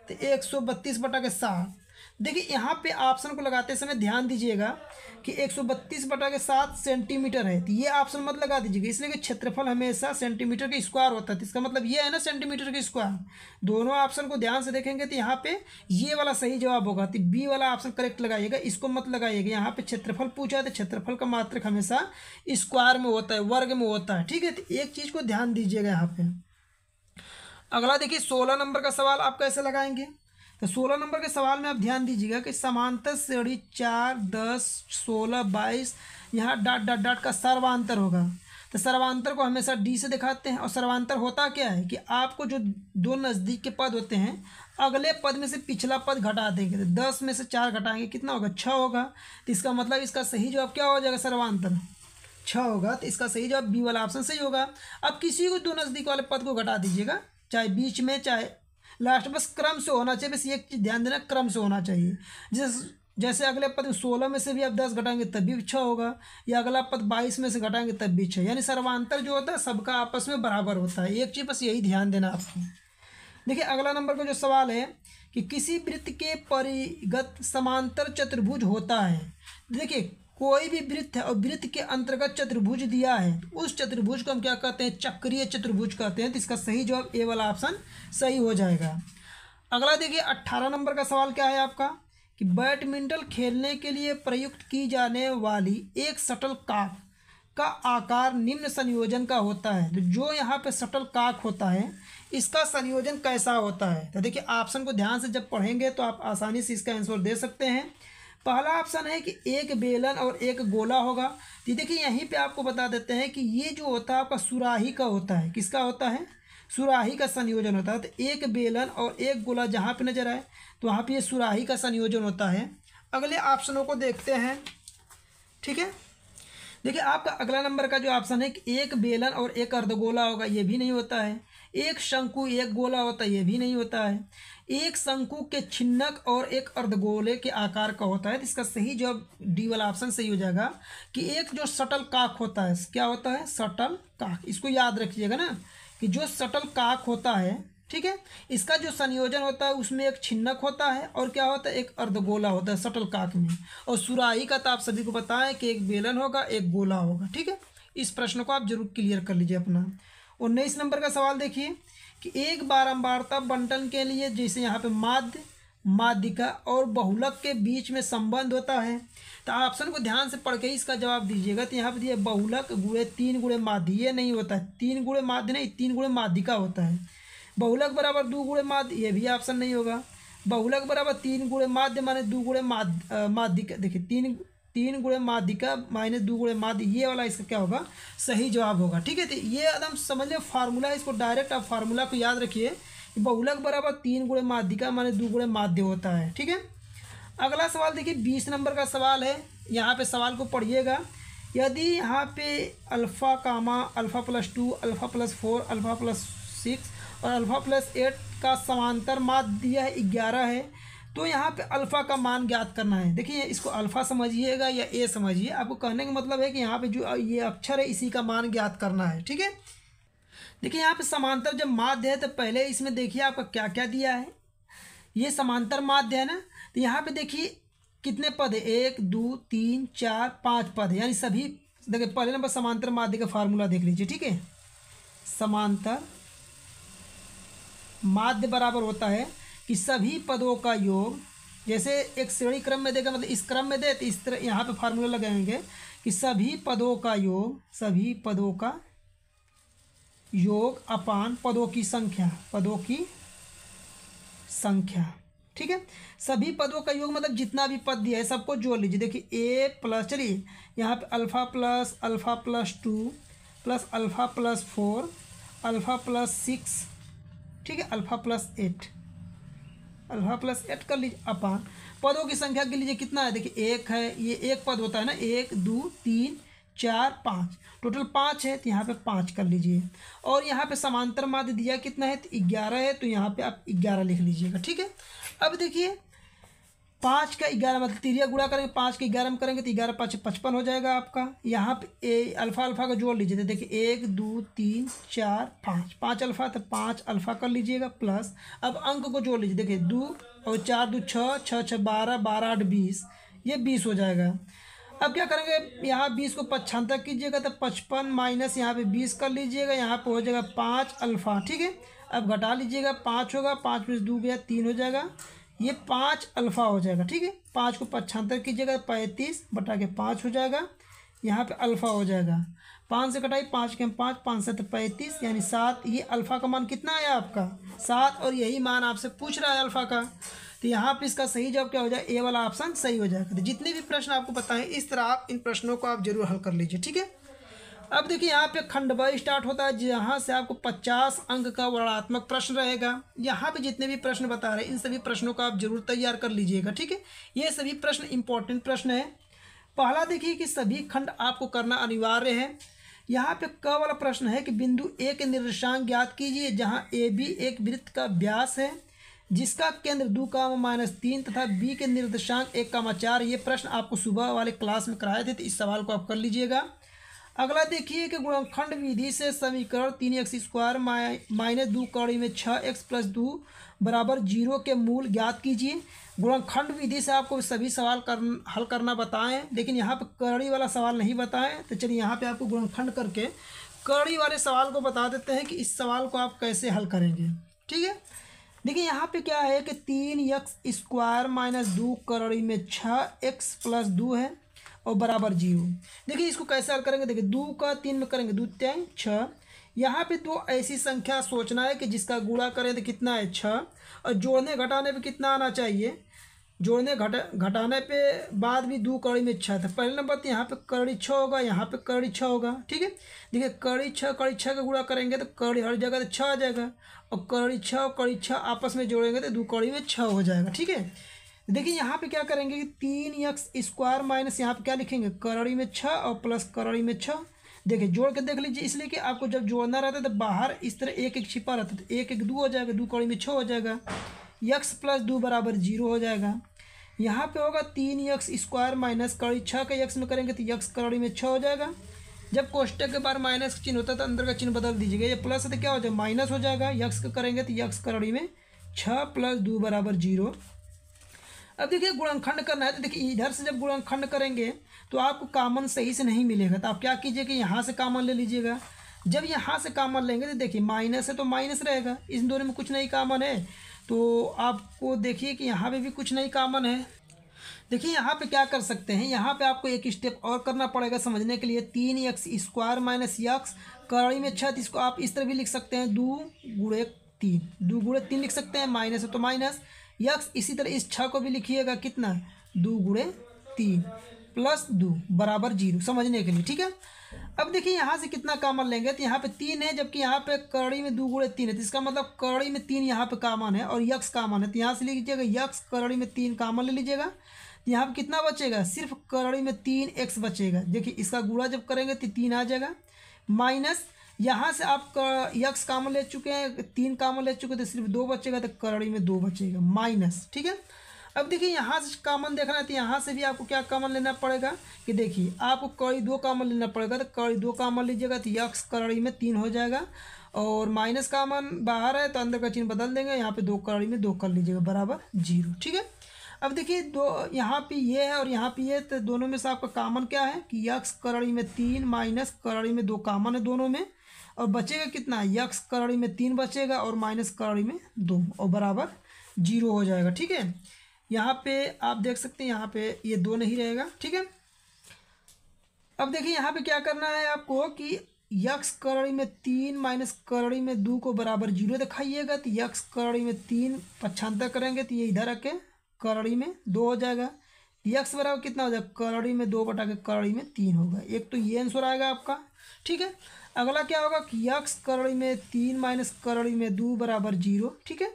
Speaker 1: तो एक सौ बत्तीस बटा के सात देखिए यहाँ पे ऑप्शन को लगाते समय ध्यान दीजिएगा कि एक सौ बत्तीस बटा के सात सेंटीमीटर है तो ये ऑप्शन मत लगा दीजिएगा इसलिए कि क्षेत्रफल हमेशा सेंटीमीटर के स्क्वायर होता है तो इसका मतलब ये है ना सेंटीमीटर के स्क्वायर दोनों ऑप्शन को ध्यान से देखेंगे तो यहाँ पे ये वाला सही जवाब होगा तो बी वाला ऑप्शन करेक्ट लगाइएगा इसको मत लगाइएगा यहाँ पे क्षेत्रफल पूछा है तो क्षेत्रफल का मात्रक हमेशा स्क्वायर में होता है वर्ग में होता है ठीक है तो एक चीज़ को ध्यान दीजिएगा यहाँ पर अगला देखिए सोलह नंबर का सवाल आप कैसे लगाएंगे तो सोलह नंबर के सवाल में आप ध्यान दीजिएगा कि समांतर श्रेणी चार दस सोलह बाईस यहाँ डॉट डॉट डॉट का सर्वांतर होगा तो सर्वांतर को हमेशा डी से दिखाते हैं और सर्वांतर होता क्या है कि आपको जो दो नज़दीक के पद होते हैं अगले पद में से पिछला पद घटा देंगे तो दस में से चार घटाएंगे कितना होगा छः होगा तो इसका मतलब इसका सही जवाब क्या हो जाएगा सर्वांतर छः होगा तो इसका सही जवाब बी वाला ऑप्शन सही होगा अब किसी को दो नज़दीक वाले पद को घटा दीजिएगा चाहे बीच में चाहे लास्ट बस क्रम से होना चाहिए बस एक चीज़ ध्यान देना क्रम से होना चाहिए जिस जैसे अगले पद सोलह में से भी आप दस घटाएंगे तब भी छः होगा या अगला पद बाईस में से घटाएंगे तब भी छः यानी सर्वांतर जो होता है सबका आपस में बराबर होता है एक चीज़ बस यही ध्यान देना आपको देखिए अगला नंबर का जो सवाल है कि किसी वृत्त के परिगत समांतर चतुर्भुज होता है देखिए कोई भी वृत्त है और वृत्त के अंतर्गत चतुर्भुज दिया है उस चतुर्भुज को हम क्या कहते हैं चक्रीय चतुर्भुज कहते हैं तो इसका सही जवाब ए वाला ऑप्शन सही हो जाएगा अगला देखिए अट्ठारह नंबर का सवाल क्या है आपका कि बैडमिंटन खेलने के लिए प्रयुक्त की जाने वाली एक शटल काक का आकार निम्न संयोजन का होता है तो जो यहाँ पे शटल काक होता है इसका संयोजन कैसा होता है तो देखिए ऑप्शन को ध्यान से जब पढ़ेंगे तो आप आसानी से इसका आंसर दे सकते हैं पहला ऑप्शन है कि एक बेलन और एक गोला होगा तो देखिए यहीं पे आपको बता देते हैं कि ये जो होता है आपका सुराही का होता है किसका होता है सुराही का संयोजन होता है तो एक बेलन और एक गोला जहाँ पे नजर आए तो वहाँ पे ये सुराही का संयोजन होता है अगले ऑप्शनों को देखते हैं ठीक है देखिए आपका अगला नंबर का जो ऑप्शन है कि एक बेलन और एक अर्धगोला होगा ये भी नहीं होता है एक शंकु एक गोला होता है ये भी नहीं होता है एक शंकु के छिन्नक और एक अर्धगोले के आकार का होता है तो इसका सही जो डी वाला ऑप्शन सही हो जाएगा कि एक जो शटल काक होता है क्या होता है शटल काक इसको याद रखिएगा ना कि जो शटल काक होता है ठीक है इसका जो संयोजन होता है उसमें एक छिन्नक होता है और क्या होता है एक अर्धगोला होता है सटल काक में और सुराही का तो आप सभी को बताएं कि एक बेलन होगा एक गोला होगा ठीक है इस प्रश्न को आप जरूर क्लियर कर लीजिए अपना उन्नीस नंबर का सवाल देखिए कि एक बारंबारता बंटन के लिए जैसे यहाँ पे माध्य माध्यिका और बहुलक के बीच में संबंध होता है तो ऑप्शन को ध्यान से पढ़ के इसका जवाब दीजिएगा तो यहाँ पे दिए बहुलक गुड़े तीन गुड़े माध्य नहीं होता है तीन गुड़े माध्य नहीं तीन गुड़े माध्यिका होता है बहुलक बराबर दो गुड़े माध्य ये भी ऑप्शन नहीं होगा बहुलक बराबर तीन गुड़े माध्य माने दो गुड़े माध्य माध्यिका देखिए तीन तीन गुड़े माध्य का माइनस दो गुड़े माध्य ये वाला इसका क्या होगा सही जवाब होगा ठीक है तो ये एकदम समझ लें फार्मूला है इसको डायरेक्ट आप फार्मूला को याद रखिए बहुलक बराबर तीन गुड़े माध्य का माने दो गुड़े माध्य होता है ठीक है अगला सवाल देखिए बीस नंबर का सवाल है यहाँ पर सवाल को पढ़िएगा यदि यहाँ पे alpha comma alpha plus two alpha plus four alpha plus six और अल्फ़ा प्लस एट का समांतर माध्य दिया है ग्यारह है तो यहाँ पे अल्फ़ा का मान ज्ञात करना है देखिए इसको अल्फ़ा समझिएगा या ए समझिए आपको कहने का मतलब है कि यहाँ पे जो ये अक्षर है इसी का मान ज्ञात करना है ठीक है देखिए यहाँ पे समांतर जब माध्य है तो पहले इसमें देखिए आपका क्या क्या दिया है ये समांतर माध्य है ना तो यहाँ पे देखिए कितने पद है एक दो तीन चार पाँच पद यानी सभी देखिए पहले नंबर समांतर माध्य का फार्मूला देख लीजिए ठीक है समांतर माध्य बराबर होता है कि सभी पदों का योग जैसे एक श्रेणी क्रम में देगा मतलब इस क्रम में दे तो इस तरह यहाँ पे फार्मूला लगाएंगे कि सभी पदों का योग सभी पदों का योग अपान पदों की संख्या पदों की संख्या ठीक है सभी पदों का योग मतलब जितना भी पद दिया है सबको जोड़ लीजिए देखिए ए प्लस चलिए यहाँ पे alpha plus alpha plus two plus alpha plus four alpha plus six ठीक है alpha plus eight alpha plus eight कर लीजिए अपान पदों की संख्या के लीजिए कितना है देखिए एक है ये एक पद होता है ना एक दो तीन चार पाँच टोटल पाँच है तो यहाँ पे पाँच कर लीजिए और यहाँ पे समांतर माध्य दिया कितना है तो ग्यारह है तो यहाँ पे आप ग्यारह लिख लीजिएगा ठीक है अब देखिए पाँच का ग्यारह मतलब तिरिया गुड़ा करेंगे पाँच के ग्यारह में करेंगे तो ग्यारह पाँच पचपन हो जाएगा आपका यहाँ पे ए अल्फ़ा अल्फ़ा का जोड़ लीजिए तो देखिए एक दो तीन चार पाँच पाँच अल्फ़ा तो पाँच अल्फ़ा कर लीजिएगा प्लस अब अंक को जोड़ लीजिए देखिए दो और चार दो छः छः छः बारह बारह आठ बीस ये बीस हो जाएगा अब क्या करेंगे यहाँ बीस को तक कीजिएगा तो पचपन माइनस यहाँ पर बीस कर लीजिएगा यहाँ पर हो जाएगा पाँच अल्फ़ा ठीक है अब घटा लीजिएगा पाँच होगा पाँच में दो गया तीन हो जाएगा ये पाँच अल्फ़ा हो जाएगा ठीक है पाँच को पच्छांतर कीजिएगा पैंतीस बटा के पाँच हो जाएगा यहाँ पे अल्फ़ा हो जाएगा पाँच से कटाई पाँच के पाँच पाँच तो पैंतीस यानी सात ये अल्फ़ा का मान कितना आया आपका सात और यही मान आपसे पूछ रहा है अल्फ़ा का तो यहाँ पर इसका सही जवाब क्या हो जाए ए वाला ऑप्शन सही हो जाएगा तो जितने भी प्रश्न आपको बताएं इस तरह आप इन प्रश्नों को आप जरूर हल कर लीजिए ठीक है अब देखिए यहाँ पे खंडवा स्टार्ट होता है जहाँ से आपको पचास अंक का वर्णात्मक प्रश्न रहेगा यहाँ पे जितने भी प्रश्न बता रहे हैं इन सभी प्रश्नों का आप जरूर तैयार कर लीजिएगा ठीक है ये सभी प्रश्न इंपॉर्टेंट प्रश्न है पहला देखिए कि सभी खंड आपको करना अनिवार्य है यहाँ पे क वाला प्रश्न है कि बिंदु ए के निर्देशांक ज्ञात कीजिए जहाँ ए बी एक वृत्त का व्यास है जिसका केंद्र दो काम माइनस तीन तथा बी के निर्देशांक एक काम चार ये प्रश्न आपको सुबह वाले क्लास में कराए थे तो इस सवाल को आप कर लीजिएगा अगला देखिए कि गुणनखंड विधि से समीकरण तीन एक्स स्क्वायर माइनस दो कड़ी में छः एक्स प्लस दो बराबर जीरो के मूल ज्ञात कीजिए गुणनखंड विधि से आपको सभी सवाल कर हल करना बताएं लेकिन यहाँ पर कड़ी वाला सवाल नहीं बताएं तो चलिए यहाँ पे आपको गुणनखंड करके कड़ी वाले सवाल को बता देते हैं कि इस सवाल को आप कैसे हल करेंगे ठीक है देखिए यहाँ पर क्या है कि तीन एक्स स्क्वायर माइनस दो करोड़ी में छः एक्स प्लस दो है और बराबर जीरो देखिए इसको कैसे हल करेंगे देखिए दो का तीन में करेंगे दो त्यान छः यहाँ पे तो ऐसी संख्या सोचना है कि जिसका गुणा करें तो कितना है छः और जोड़ने घटाने पे कितना आना चाहिए जोड़ने घटा घटाने पे बाद भी दो कड़ी में छः था पहले नंबर तो यहाँ पे कड़ी छः होगा यहाँ पे कड़ी छः होगा ठीक है देखिए कड़ी छः कड़ी छः का गुणा करेंगे तो कड़ी हर जगह तो छः आ जाएगा और कड़ी छः और कड़ी छः आपस में जोड़ेंगे तो दो कड़ी में छः हो जाएगा ठीक है देखिए यहाँ पे क्या करेंगे कि तीन यक्स स्क्वायर माइनस यहाँ पे क्या लिखेंगे करड़ी में छः और प्लस करड़ी में छः देखिए जोड़ के देख लीजिए इसलिए कि आपको जब जोड़ना रहता है तो बाहर इस तरह एक एक छिपा रहता है तो एक एक दो हो जाएगा दो कौड़ी में छः हो जाएगा यक्स प्लस दो बराबर जीरो हो जाएगा यहाँ पे होगा तीन यक्स स्क्वायर माइनस कड़ी छः का यक्स में करेंगे तो यक्स करड़ी में छः हो जाएगा जब कोष्टक के बाद माइनस का चिन्ह होता है तो अंदर का चिन्ह बदल दीजिएगा ये प्लस है तो क्या हो जाएगा माइनस हो जाएगा यक्स का करेंगे तो यक्स करड़ी में छः प्लस दो बराबर जीरो अब देखिए गुणनखंड करना है तो देखिए इधर से जब गुणनखंड करेंगे तो आपको कामन सही से नहीं मिलेगा तो आप क्या कीजिए कि यहाँ से कामन ले लीजिएगा जब यहाँ से कामन लेंगे तो देखिए माइनस है तो माइनस रहेगा इन दोनों में कुछ नहीं कामन है तो आपको देखिए कि यहाँ पर भी कुछ नहीं कामन है देखिए यहाँ पे क्या कर सकते हैं यहाँ पे आपको एक स्टेप और करना पड़ेगा समझने के लिए तीन यक्स स्क्वायर माइनस यक्स कड़ी में छत इसको आप इस तरह भी लिख सकते हैं दो गुड़े तीन दो गुड़े तीन लिख सकते हैं माइनस है तो माइनस यक्स इसी तरह इस छः को भी लिखिएगा कितना दो गुड़े तीन प्लस दो बराबर जीरो समझने के लिए ठीक है अब देखिए यहाँ से कितना कामन लेंगे तो यहाँ पे तीन है जबकि यहाँ पे कड़ी में दो गुड़े तीन है तो इसका मतलब कड़ी में तीन यहाँ पे कामन है और यक्स कामन है तो यहाँ से लीजिएगा यक्स कड़ी में तीन कामन ले लीजिएगा तो यहाँ पर कितना बचेगा सिर्फ कड़ी में तीन एक्स बचेगा देखिए इसका गुड़ा जब करेंगे तो तीन आ जाएगा माइनस यहाँ से आप यक्स कामन ले चुके हैं तीन काम ले चुके तो सिर्फ दो बचेगा तो करड़ी में दो बचेगा माइनस ठीक है अब देखिए यहाँ से कामन देखना है तो यहाँ से भी आपको क्या कामन लेना पड़ेगा कि देखिए आपको कड़ी दो कामन लेना पड़ेगा तो कड़ी दो कामन लीजिएगा तो यक्स करड़ी में तीन हो जाएगा और माइनस कामन बाहर है तो अंदर का चिन्ह बदल देंगे यहाँ पे दो करड़ी में दो कर लीजिएगा बराबर जीरो ठीक है अब देखिए दो यहाँ पे ये है और यहाँ पे ये तो दोनों में से आपका कामन क्या है कि यक्स करड़ी में तीन माइनस करड़ी में दो कामन है दोनों में और बचेगा कितना यक्स करड़ी में तीन बचेगा और माइनस करड़ी में दो और बराबर जीरो हो जाएगा ठीक है यहाँ पे आप देख सकते हैं यहाँ पे ये दो नहीं रहेगा ठीक है अब देखिए यहाँ पे क्या करना है आपको कि यक्स करड़ी में तीन माइनस करड़ी में दो को बराबर जीरो दिखाइएगा तो यक्स करड़ी में तीन पक्षांतर करेंगे तो ये इधर रखे करड़ी में दो हो जाएगा यक्स बराबर कितना हो जाएगा करड़ी में दो बटा के करड़ी में तीन होगा एक तो ये आंसर आएगा आपका ठीक है अगला क्या होगा कि यक्स करड़ी में तीन माइनस करड़ी में दो बराबर जीरो ठीक है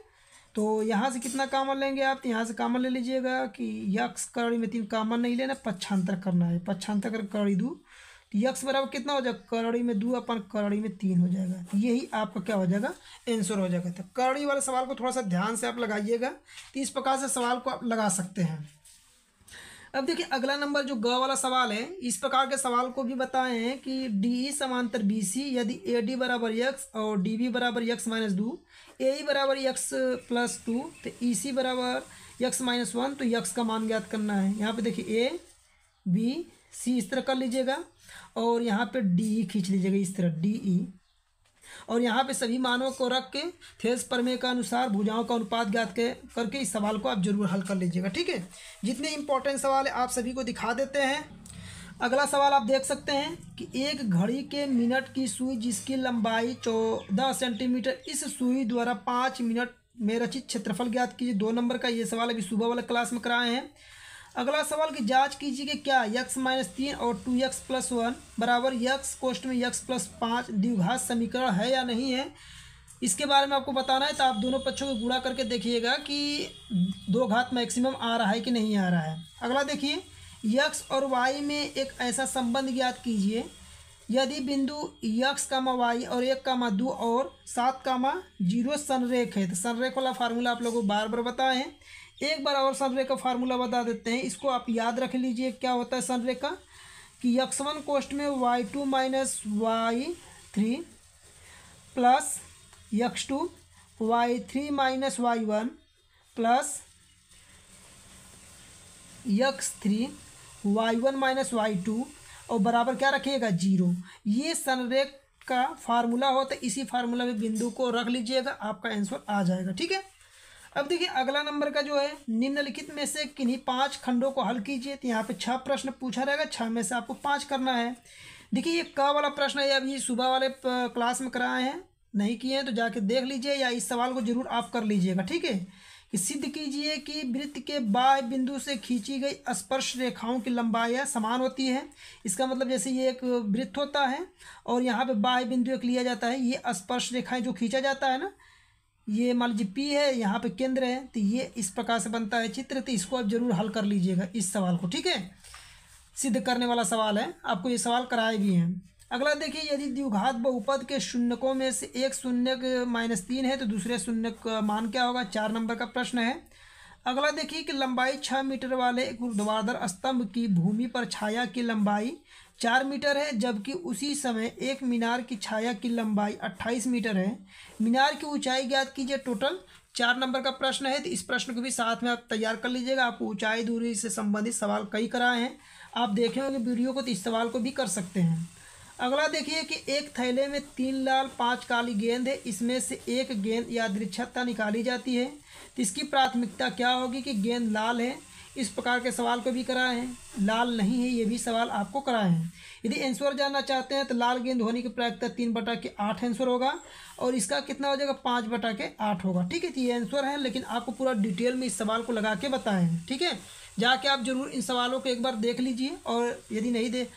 Speaker 1: तो यहाँ से कितना कामन लेंगे आप तो यहाँ से कामन ले लीजिएगा कि यक्स करड़ी में तीन कामन नहीं लेना पक्षांतर करना है पक्षांतर कर करड़ी दो तो यक्स बराबर कितना हो जाएगा करड़ी में दो अपन करड़ी में तीन हो जाएगा तो यही आपका क्या हो जाएगा आंसर हो जाएगा तो करड़ी वाले सवाल को थोड़ा सा ध्यान से आप लगाइएगा तो इस प्रकार से सवाल को आप लगा सकते हैं अब देखिए अगला नंबर जो ग वाला सवाल है इस प्रकार के सवाल को भी बताए हैं कि डी ई समांतर बी सी यदि ए डी बराबर यक्स और डी बी बराबर यक्स माइनस दू ए ई बराबर यक्स प्लस टू तो ई e सी बराबर यक्स माइनस वन तो यक्स का मान ज्ञात करना है यहाँ पे देखिए ए बी सी इस तरह कर लीजिएगा और यहाँ पे डी ई e खींच लीजिएगा इस तरह डी ई e। और यहाँ पे सभी मानों को रख के थेस प्रमेय का अनुसार भुजाओं का अनुपात ज्ञात के करके इस सवाल को आप जरूर हल कर लीजिएगा ठीक है जितने इंपॉर्टेंट सवाल है आप सभी को दिखा देते हैं अगला सवाल आप देख सकते हैं कि एक घड़ी के मिनट की सुई जिसकी लंबाई चौदह सेंटीमीटर इस सुई द्वारा पाँच मिनट में रचित क्षेत्रफल ज्ञात कीजिए दो नंबर का ये सवाल अभी सुबह वाला क्लास में कराए हैं अगला सवाल की जांच कीजिए कि क्या यक्स माइनस तीन और टू यक्स प्लस वन बराबर यक्स कोष्ट में यक्स प्लस पाँच द्विघात समीकरण है या नहीं है इसके बारे में आपको बताना है तो आप दोनों पक्षों को गुणा करके देखिएगा कि दो घात मैक्सिमम आ रहा है कि नहीं आ रहा है अगला देखिए यक्स और वाई में एक ऐसा संबंध ज्ञात कीजिए यदि बिंदु यक्स कामा वाई और एक कामा दो और सात कामा जीरो सनरेख है तो सनरेख वाला फार्मूला आप लोगों को बार बार बताएं एक बार और सनरे का फार्मूला बता देते हैं इसको आप याद रख लीजिए क्या होता है सनरे का कि यक्स वन कोष्ट में y two minus y three plus x two y three minus y one plus x three y one minus y two और बराबर क्या रखिएगा जीरो ये सनरे का फार्मूला होता है इसी फार्मूला में बिंदु को रख लीजिएगा आपका आंसर आ जाएगा ठीक है अब देखिए अगला नंबर का जो है निम्नलिखित में से किन्हीं पांच खंडों को हल कीजिए तो यहाँ पे छह प्रश्न पूछा रहेगा छह में से आपको पांच करना है देखिए ये क वाला प्रश्न है अभी सुबह वाले क्लास में कराए हैं नहीं किए हैं तो जाके देख लीजिए या इस सवाल को जरूर आप कर लीजिएगा ठीक है कि सिद्ध कीजिए कि वृत्त के बाह्य बिंदु से खींची गई स्पर्श रेखाओं की लंबाई समान होती है इसका मतलब जैसे ये एक वृत्त होता है और यहाँ पे बाह्य बिंदु एक लिया जाता है ये स्पर्श रेखाएं जो खींचा जाता है ना ये मान लीजिए पी है यहाँ पे केंद्र है तो ये इस प्रकार से बनता है चित्र तो इसको आप जरूर हल कर लीजिएगा इस सवाल को ठीक है सिद्ध करने वाला सवाल है आपको ये सवाल कराए भी हैं अगला देखिए यदि द्विघात बहुपद के शून्यकों में से एक शून्य माइनस तीन है तो दूसरे शून्य मान क्या होगा चार नंबर का प्रश्न है अगला देखिए कि लंबाई छः मीटर वाले एक ऊर्ध्वाधर स्तंभ की भूमि पर छाया की लंबाई चार मीटर है जबकि उसी समय एक मीनार की छाया की लंबाई अट्ठाईस मीटर है मीनार की ऊंचाई ज्ञात कीजिए टोटल चार नंबर का प्रश्न है तो इस प्रश्न को भी साथ में आप तैयार कर लीजिएगा आप ऊंचाई दूरी से संबंधित सवाल कई कराए हैं आप देखें होंगे वीडियो को तो इस सवाल को भी कर सकते हैं अगला देखिए कि एक थैले में तीन लाल पाँच काली गेंद है इसमें से एक गेंद या दृक्षता निकाली जाती है तो इसकी प्राथमिकता क्या होगी कि गेंद लाल है इस प्रकार के सवाल को भी कराए हैं लाल नहीं है ये भी सवाल आपको कराए हैं यदि आंसर जानना चाहते हैं तो लाल गेंद होने की प्रायिकता तीन बटा के आठ आंसर होगा और इसका कितना हो जाएगा पाँच बटा के आठ होगा ठीक है तो ये आंसर है लेकिन आपको पूरा डिटेल में इस सवाल को लगा के बताएं ठीक है जाके आप जरूर इन सवालों को एक बार देख लीजिए और यदि नहीं दे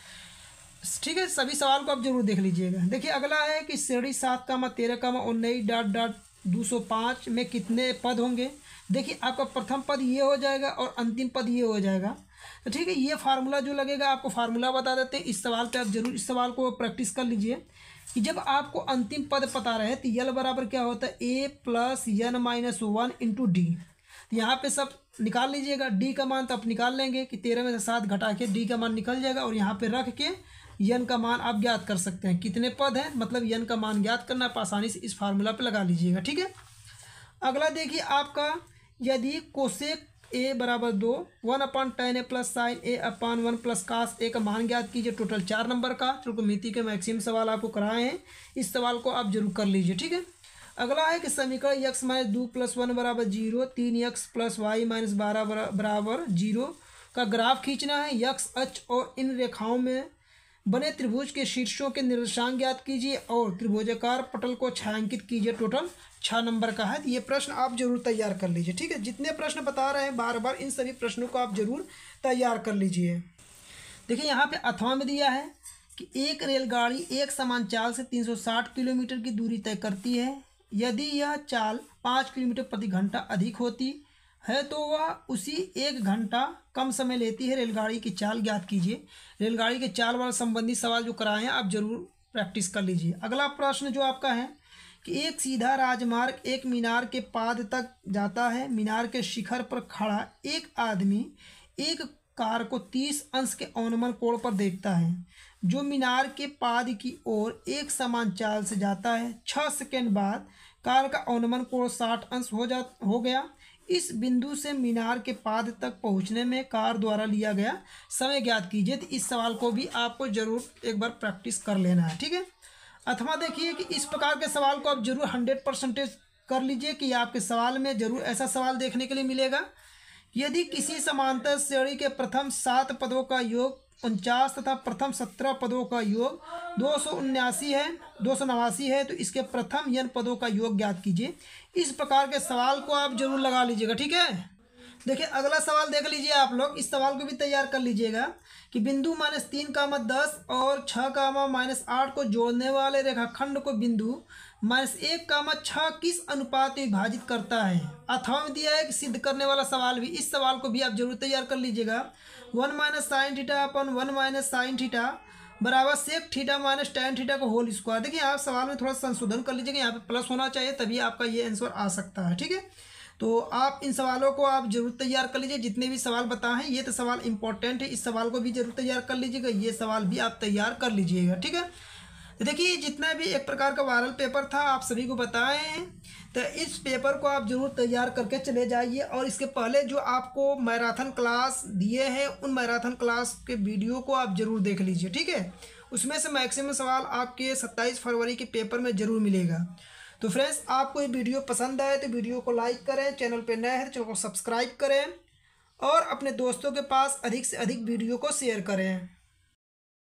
Speaker 1: ठीक है सभी सवाल को आप जरूर देख लीजिएगा देखिए अगला है कि श्रेणी सात कामा तेरह कामा उन्नीस डॉट डॉट 205 में कितने पद होंगे देखिए आपका प्रथम पद ये हो जाएगा और अंतिम पद ये हो जाएगा तो ठीक है ये फार्मूला जो लगेगा आपको फार्मूला बता देते हैं इस सवाल पे आप जरूर इस सवाल को प्रैक्टिस कर लीजिए कि जब आपको अंतिम पद पता रहे तो यल बराबर क्या होता है A plus n minus one into D यहाँ पर सब निकाल लीजिएगा डी का मान तो आप निकाल लेंगे कि तेरह में से सात घटा के डी का मान निकल जाएगा और यहाँ पर रख के यन का मान आप ज्ञात कर सकते हैं कितने पद हैं मतलब यन का मान ज्ञात करना आप आसानी से इस फार्मूला पर लगा लीजिएगा ठीक है अगला देखिए आपका यदि कोशेक ए बराबर दो one upon tan A plus sine A upon one plus cos A का मान ज्ञात कीजिए टोटल चार नंबर का मिति के मैक्सिम सवाल आपको कराए हैं इस सवाल को आप जरूर कर लीजिए ठीक है अगला है कि समीकरण यक्स माइनस दो प्लस वन बराबर जीरो तीन यक्स प्लस वाई माइनस बारह बराबर जीरो का ग्राफ खींचना है यक्स अच और इन रेखाओं में बने त्रिभुज के शीर्षों के निर्देशांक ज्ञात कीजिए और त्रिभुजाकार पटल को छायांकित कीजिए टोटल छः नंबर का है ये प्रश्न आप जरूर तैयार कर लीजिए ठीक है जितने प्रश्न बता रहे हैं बार बार इन सभी प्रश्नों को आप जरूर तैयार कर लीजिए देखिए यहाँ पे अथवा में दिया है कि एक रेलगाड़ी एक समान चाल से 360 किलोमीटर की दूरी तय करती है यदि यह चाल पाँच किलोमीटर प्रति घंटा अधिक होती है तो वह उसी एक घंटा कम समय लेती है रेलगाड़ी की चाल ज्ञात कीजिए रेलगाड़ी के चाल वाल संबंधी सवाल जो कराए हैं आप जरूर प्रैक्टिस कर लीजिए अगला प्रश्न जो आपका है कि एक सीधा राजमार्ग एक मीनार के पाद तक जाता है मीनार के शिखर पर खड़ा एक आदमी एक कार को तीस अंश के अवनमन कोण पर देखता है जो मीनार के पाद की ओर एक समान चाल से जाता है छः सेकेंड बाद कार का अवनमन कोण साठ अंश हो जा हो गया इस बिंदु से मीनार के पाद तक पहुंचने में कार द्वारा लिया गया समय ज्ञात कीजिए तो इस सवाल को भी आपको जरूर एक बार प्रैक्टिस कर लेना है ठीक है अथवा देखिए कि इस प्रकार के सवाल को आप जरूर हंड्रेड परसेंटेज कर लीजिए कि आपके सवाल में जरूर ऐसा सवाल देखने के लिए मिलेगा यदि किसी समांतर श्रेणी के प्रथम सात पदों का योग उनचास तथा प्रथम सत्रह पदों का योग दो सौ उन्यासी है दो सौ नवासी है तो इसके प्रथम यन पदों का योग ज्ञात कीजिए इस प्रकार के सवाल को आप जरूर लगा लीजिएगा ठीक है देखिए अगला सवाल देख लीजिए आप लोग इस सवाल को भी तैयार कर लीजिएगा कि बिंदु माइनस तीन कामा दस और छः कामा माइनस आठ को जोड़ने वाले रेखाखंड को बिंदु माइनस एक कामा छः किस अनुपात में विभाजित करता है अथवा दिया है कि सिद्ध करने वाला सवाल भी इस सवाल को भी आप जरूर तैयार कर लीजिएगा one minus sine theta upon one minus sine theta बराबर sec theta minus tan theta का होल स्क्वायर देखिए आप सवाल में थोड़ा संशोधन कर लीजिएगा यहाँ पे प्लस होना चाहिए तभी आपका ये आंसर आ सकता है ठीक है तो आप इन सवालों को आप जरूर तैयार कर लीजिए जितने भी सवाल बताएं ये तो सवाल इंपॉर्टेंट है इस सवाल को भी जरूर तैयार कर लीजिएगा ये सवाल भी आप तैयार कर लीजिएगा ठीक है तो देखिए जितना भी एक प्रकार का वायरल पेपर था आप सभी को बताएं तो इस पेपर को आप ज़रूर तैयार करके चले जाइए और इसके पहले जो आपको मैराथन क्लास दिए हैं उन मैराथन क्लास के वीडियो को आप ज़रूर देख लीजिए ठीक है उसमें से मैक्सिमम सवाल आपके सत्ताईस फरवरी के पेपर में ज़रूर मिलेगा तो फ्रेंड्स आपको ये वीडियो पसंद आए तो वीडियो को लाइक करें चैनल पर नए हैं तो चैनल को सब्सक्राइब करें और अपने दोस्तों के पास अधिक से अधिक वीडियो को शेयर करें